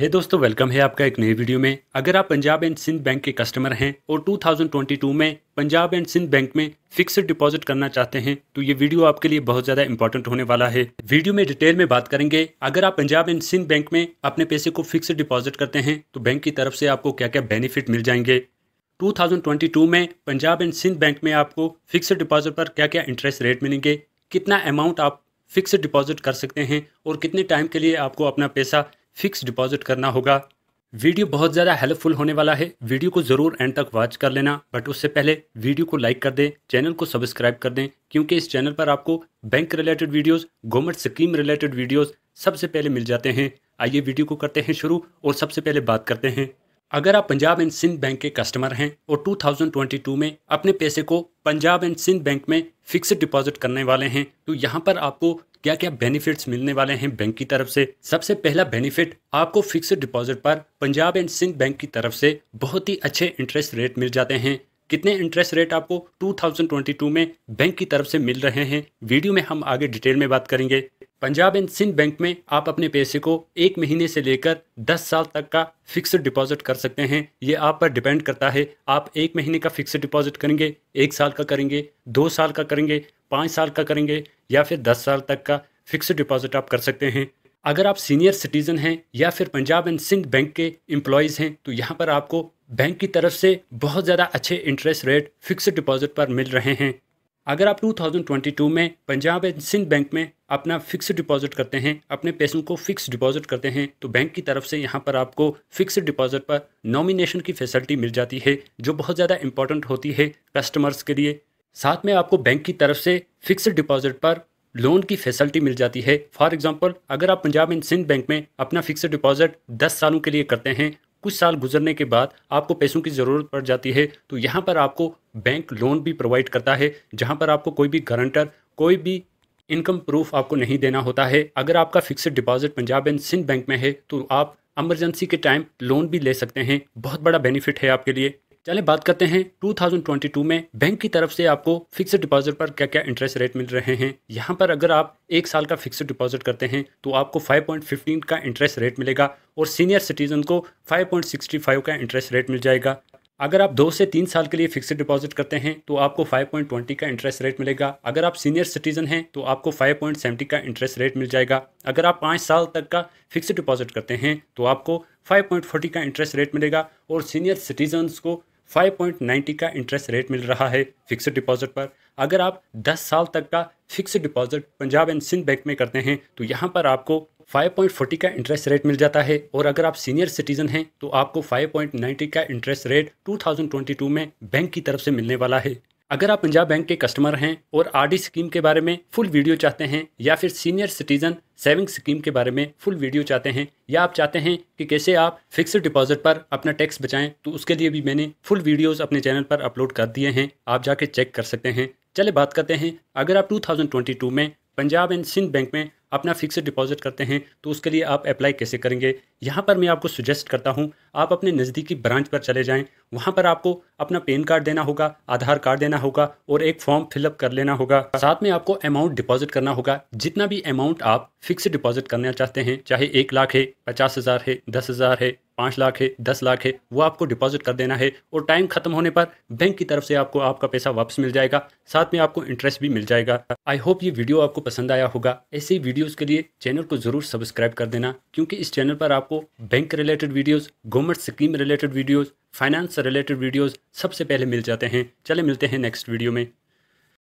हे hey दोस्तों welcome है आपका एक नई वीडियो में अगर आप पंजाब एंड सिंध बैंक के कस्टमर हैं और 2022 में पंजाब एंड सिंध बैंक में फिक्स्ड डिपॉजिट करना चाहते हैं तो ये वीडियो आपके लिए बहुत ज्यादा इंपॉर्टेंट होने वाला है वीडियो में डिटेल में बात करेंगे अगर आप पंजाब एंड सिंध बैंक में अपने पैसे को फिक्स डिपॉजिट करते हैं तो बैंक की तरफ से आपको क्या क्या बेनिफिट मिल जाएंगे 2022 में पंजाब एंड सिंध बैंक में आपको फिक्स डिपॉजिट पर क्या क्या इंटरेस्ट रेट मिलेंगे कितना अमाउंट आप फिक्स डिपॉजिट कर सकते हैं और कितने टाइम के लिए आपको अपना पैसा फिक्स डिपॉजिट करना होगा वीडियो बहुत ज़्यादा हेल्पफुल होने वाला है वीडियो को ज़रूर एंड तक वॉच कर लेना बट उससे पहले वीडियो को लाइक कर दें चैनल को सब्सक्राइब कर दें क्योंकि इस चैनल पर आपको bank related videos government scheme related videos सबसे पहले मिल जाते हैं आइए वीडियो को करते हैं शुरू और सबसे पहले बात करते हैं अगर आप पंजाब एंड सिंध बैंक के कस्टमर हैं और टू में अपने पैसे को पंजाब एंड सिंध बैंक में फिक्स डिपॉजिट करने वाले हैं तो यहाँ पर आपको क्या क्या बेनिफिट्स मिलने वाले हैं बैंक की तरफ से सबसे पहला बेनिफिट आपको फिक्स डिपॉजिट पर पंजाब एंड सिंध बैंक की तरफ से बहुत ही अच्छे इंटरेस्ट रेट मिल जाते हैं कितने इंटरेस्ट रेट आपको 2022 में बैंक की तरफ से मिल रहे हैं वीडियो में हम आगे डिटेल में बात करेंगे पंजाब एंड सिंध बैंक में आप अपने पैसे को एक महीने से लेकर दस साल तक का फिक्स्ड डिपॉजिट कर सकते हैं ये आप पर डिपेंड करता है आप एक महीने का फिक्स्ड डिपॉजिट करेंगे एक साल का करेंगे दो साल का करेंगे पाँच साल का करेंगे या फिर दस साल तक का फिक्स्ड डिपॉजिट आप कर सकते हैं अगर आप सीनियर सिटीज़न हैं या फिर पंजाब एंड सिंध बैंक के एम्प्लॉयज़ हैं तो यहाँ पर आपको बैंक की तरफ से बहुत ज़्यादा अच्छे इंटरेस्ट रेट फिक्स डिपॉजिट पर मिल रहे हैं अगर आप 2022 में पंजाब एंड सिंध बैंक में अपना फिक्स डिपॉजिट करते हैं अपने पैसों को फिक्स डिपॉजिट करते हैं तो बैंक की तरफ से यहाँ पर आपको फिक्स डिपॉजिट पर नॉमिनेशन की फैसिलिटी मिल जाती है जो बहुत ज़्यादा इंपॉर्टेंट होती है कस्टमर्स के लिए साथ में आपको बैंक की तरफ से फिक्स डिपॉजिट पर लोन की फैसिलिटी मिल जाती है फॉर एग्जाम्पल अगर आप पंजाब एंड सिंध बैंक में अपना फिक्स डिपॉजिट 10 सालों के लिए करते हैं कुछ साल गुजरने के बाद आपको पैसों की ज़रूरत पड़ जाती है तो यहाँ पर आपको बैंक लोन भी प्रोवाइड करता है जहाँ पर आपको कोई भी गारंटर कोई भी इनकम प्रूफ आपको नहीं देना होता है अगर आपका fixed deposit Punjab and Sindh bank में है तो आप एमरजेंसी के टाइम लोन भी ले सकते हैं बहुत बड़ा बेनिफिट है आपके लिए चले बात करते हैं 2022 में बैंक की तरफ से आपको फिक्स डिपॉजिट पर क्या क्या इंटरेस्ट रेट मिल रहे हैं यहाँ पर अगर आप एक साल का फिक्स डिपॉजिट करते हैं तो आपको 5.15 का इंटरेस्ट रेट मिलेगा और सीनियर सिटीजन को 5.65 का इंटरेस्ट रेट मिल जाएगा अगर आप दो से तीन साल के लिए फिक्स डिपॉजिट करते हैं तो आपको 5.20 का इंटरेस्ट रेट मिलेगा अगर आप सीनियर सिटीजन हैं तो आपको 5.70 का इंटरेस्ट रेट मिल जाएगा अगर आप पाँच साल तक का फिक्स डिपॉजिट करते हैं तो आपको 5.40 का इंटरेस्ट रेट मिलेगा और सीनियर सिटीजन्स को 5.90 का इंटरेस्ट रेट मिल रहा है फिक्स्ड डिपॉजिट पर अगर आप 10 साल तक का fixed deposit Punjab and Sindh bank में करते हैं तो यहाँ पर आपको 5.40 का इंटरेस्ट रेट मिल जाता है और अगर आप सीनियर सिटीजन हैं तो आपको 5.90 का इंटरेस्ट रेट 2022 में बैंक की तरफ से मिलने वाला है अगर आप पंजाब बैंक के कस्टमर हैं और आरडी स्कीम के बारे में फुल वीडियो चाहते हैं या फिर सीनियर सिटीजन सेविंग स्कीम के बारे में फुल वीडियो चाहते हैं या आप चाहते हैं कि कैसे आप फिक्स्ड डिपॉजिट पर अपना टैक्स बचाएं तो उसके लिए भी मैंने फुल वीडियोस अपने चैनल पर अपलोड कर दिए हैं आप जाके चेक कर सकते हैं चले बात करते हैं अगर आप टू में पंजाब एंड सिंध बैंक में अपना फिक्स डिपॉजिट करते हैं तो उसके लिए आप अप्लाई कैसे करेंगे यहाँ पर मैं आपको सुजेस्ट करता हूँ आप अपने नज़दीकी ब्रांच पर चले जाएँ वहाँ पर आपको अपना पेन कार्ड देना होगा आधार कार्ड देना होगा और एक फॉर्म फिलअप कर लेना होगा साथ में आपको अमाउंट डिपॉजिट करना होगा जितना भी अमाउंट आप फिक्स डिपॉजिट करना चाहते हैं चाहे एक लाख है पचास हज़ार है दस हज़ार है पाँच लाख है दस लाख है वो आपको डिपॉजिट कर देना है और टाइम खत्म होने पर बैंक की तरफ से आपको आपका पैसा वापस मिल जाएगा साथ में आपको इंटरेस्ट भी मिल जाएगा आई होप ये वीडियो आपको पसंद आया होगा ऐसे वीडियोज़ के लिए चैनल को ज़रूर सब्सक्राइब कर देना क्योंकि इस चैनल पर आपको bank related videos government scheme related videos finance related videos सबसे पहले मिल जाते हैं चले मिलते हैं नेक्स्ट वीडियो में